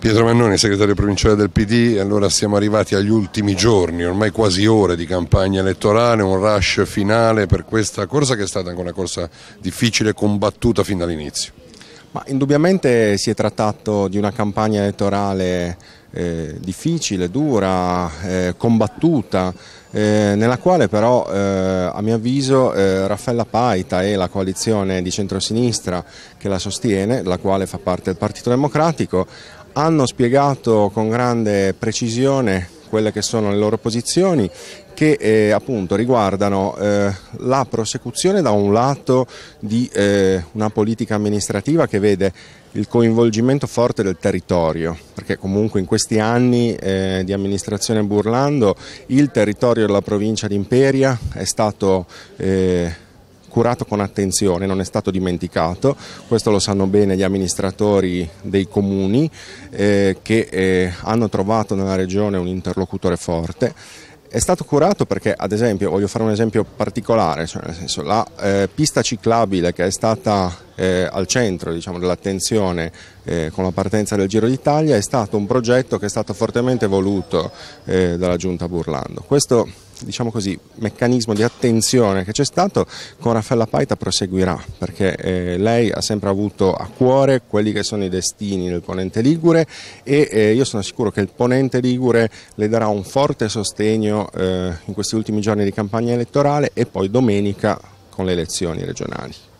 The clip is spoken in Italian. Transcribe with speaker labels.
Speaker 1: Pietro Mannoni, segretario provinciale del PD, allora siamo arrivati agli ultimi giorni, ormai quasi ore di campagna elettorale, un rush finale per questa corsa che è stata anche una corsa difficile, e combattuta fin dall'inizio. Ma indubbiamente si è trattato di una campagna
Speaker 2: elettorale eh, difficile, dura, eh, combattuta, eh, nella quale però eh, a mio avviso eh, Raffaella Paita e la coalizione di centrosinistra che la sostiene, la quale fa parte del Partito Democratico, hanno spiegato con grande precisione quelle che sono le loro posizioni che eh, appunto riguardano eh, la prosecuzione da un lato di eh, una politica amministrativa che vede il coinvolgimento forte del territorio, perché comunque in questi anni eh, di amministrazione Burlando il territorio della provincia di Imperia è stato eh, curato con attenzione, non è stato dimenticato, questo lo sanno bene gli amministratori dei comuni eh, che eh, hanno trovato nella regione un interlocutore forte è stato curato perché, ad esempio, voglio fare un esempio particolare, cioè senso, la eh, pista ciclabile che è stata eh, al centro diciamo, dell'attenzione eh, con la partenza del Giro d'Italia è stato un progetto che è stato fortemente voluto eh, dalla Giunta Burlando. Questo diciamo così, meccanismo di attenzione che c'è stato con Raffaella Paita proseguirà perché eh, lei ha sempre avuto a cuore quelli che sono i destini del ponente Ligure e eh, io sono sicuro che il ponente Ligure le darà un forte sostegno eh, in questi ultimi giorni di campagna elettorale e poi domenica con le elezioni regionali.